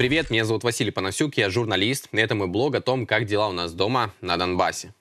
Привет, меня зовут Василий Панасюк, я журналист, это мой блог о том, как дела у нас дома на Донбассе.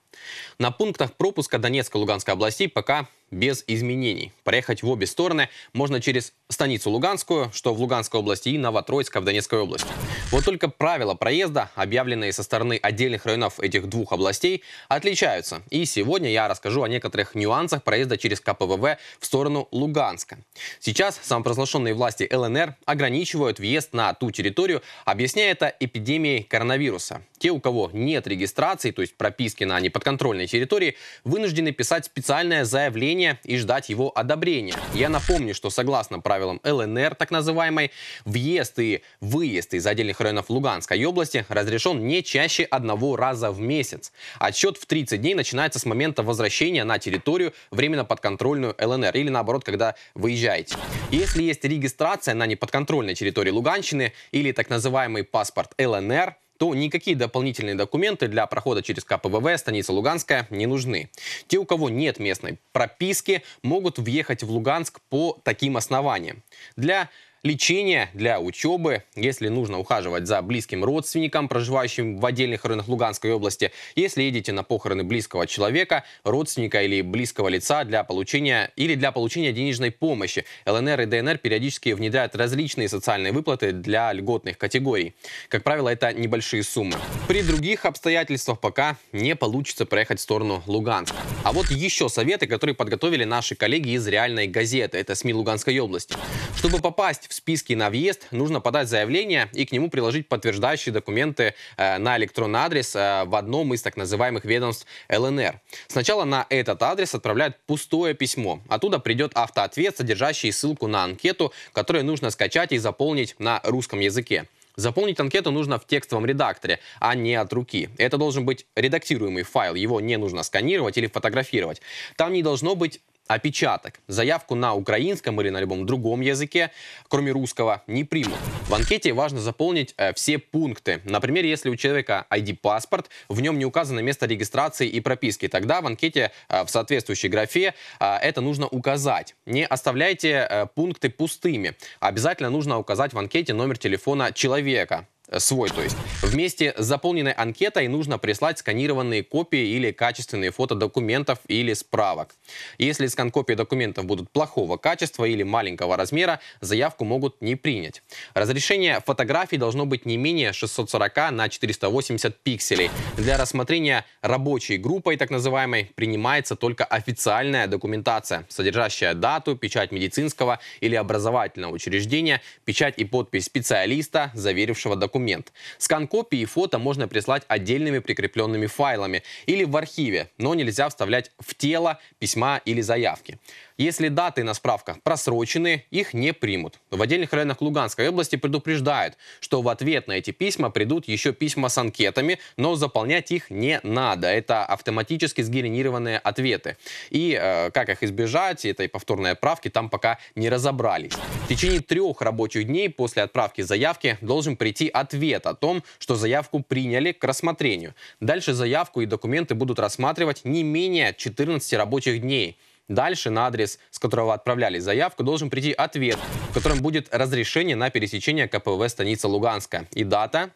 На пунктах пропуска Донецкой и Луганской областей пока без изменений. Проехать в обе стороны можно через станицу Луганскую, что в Луганской области, и Новотроицка в Донецкой области. Вот только правила проезда, объявленные со стороны отдельных районов этих двух областей, отличаются. И сегодня я расскажу о некоторых нюансах проезда через КПВВ в сторону Луганска. Сейчас самопровозглашенные власти ЛНР ограничивают въезд на ту территорию, объясняя это эпидемией коронавируса. Те, у кого нет регистрации, то есть прописки на неподконтрольной территории, вынуждены писать специальное заявление заявление и ждать его одобрения. Я напомню, что согласно правилам ЛНР, так называемой, въезд и выезд из отдельных районов Луганской области разрешен не чаще одного раза в месяц. Отсчет в 30 дней начинается с момента возвращения на территорию временно подконтрольную ЛНР или наоборот, когда выезжаете. Если есть регистрация на неподконтрольной территории Луганщины или так называемый паспорт ЛНР, то никакие дополнительные документы для прохода через КПВВ станица Луганская не нужны. Те, у кого нет местной прописки, могут въехать в Луганск по таким основаниям. Для лечение, для учебы, если нужно ухаживать за близким родственником, проживающим в отдельных районах Луганской области, если едете на похороны близкого человека, родственника или близкого лица для получения или для получения денежной помощи. ЛНР и ДНР периодически внедряют различные социальные выплаты для льготных категорий. Как правило, это небольшие суммы. При других обстоятельствах пока не получится проехать в сторону Луганска. А вот еще советы, которые подготовили наши коллеги из реальной газеты, это СМИ Луганской области. Чтобы попасть в списке на въезд, нужно подать заявление и к нему приложить подтверждающие документы э, на электронный адрес э, в одном из так называемых ведомств ЛНР. Сначала на этот адрес отправляют пустое письмо. Оттуда придет автоответ, содержащий ссылку на анкету, которую нужно скачать и заполнить на русском языке. Заполнить анкету нужно в текстовом редакторе, а не от руки. Это должен быть редактируемый файл, его не нужно сканировать или фотографировать. Там не должно быть опечаток. Заявку на украинском или на любом другом языке, кроме русского, не примут. В анкете важно заполнить э, все пункты. Например, если у человека ID-паспорт, в нем не указано место регистрации и прописки, тогда в анкете э, в соответствующей графе э, это нужно указать. Не оставляйте пункты пустыми. Обязательно нужно указать в анкете номер телефона человека, свой, то есть. Вместе с заполненной анкетой нужно прислать сканированные копии или качественные фото документов или справок. Если скан копии документов будут плохого качества или маленького размера, заявку могут не принять. Разрешение фотографий должно быть не менее 640 на 480 пикселей. Для рассмотрения рабочей группой, так называемой, принимается только официальная документация, содержащая дату, печать медицинского или образовательного учреждения, печать и подпись специалиста, заверившего документ документ. Скан копии и фото можно прислать отдельными прикрепленными файлами или в архиве, но нельзя вставлять в тело письма или заявки. Если даты на справках просрочены, их не примут. В отдельных районах Луганской области предупреждают, что в ответ на эти письма придут еще письма с анкетами, но заполнять их не надо. Это автоматически сгенерированные ответы. И э, как их избежать, этой повторной отправки там пока не разобрались. В течение трех рабочих дней после отправки заявки должен прийти ответ о том, что заявку приняли к рассмотрению. Дальше заявку и документы будут рассматривать не менее 14 рабочих дней. Дальше на адрес, с которого отправляли заявку, должен прийти ответ, в котором будет разрешение на пересечение КПВ станица Луганска и дата,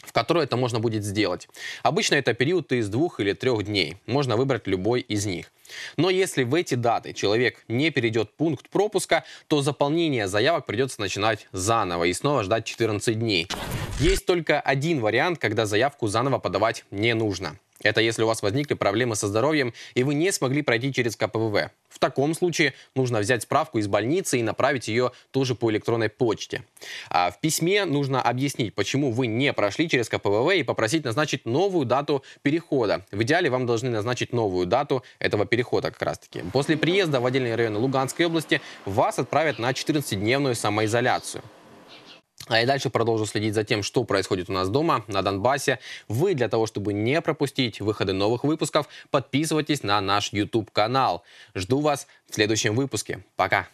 в которую это можно будет сделать. Обычно это период из двух или трех дней. Можно выбрать любой из них. Но если в эти даты человек не перейдет пункт пропуска, то заполнение заявок придется начинать заново и снова ждать 14 дней. Есть только один вариант, когда заявку заново подавать не нужно. Это если у вас возникли проблемы со здоровьем и вы не смогли пройти через КПВВ. В таком случае нужно взять справку из больницы и направить ее тоже по электронной почте. А в письме нужно объяснить, почему вы не прошли через КПВВ и попросить назначить новую дату перехода. В идеале вам должны назначить новую дату этого перехода как раз-таки. После приезда в отдельный район Луганской области вас отправят на 14-дневную самоизоляцию. А я дальше продолжу следить за тем, что происходит у нас дома, на Донбассе. Вы для того, чтобы не пропустить выходы новых выпусков, подписывайтесь на наш YouTube-канал. Жду вас в следующем выпуске. Пока!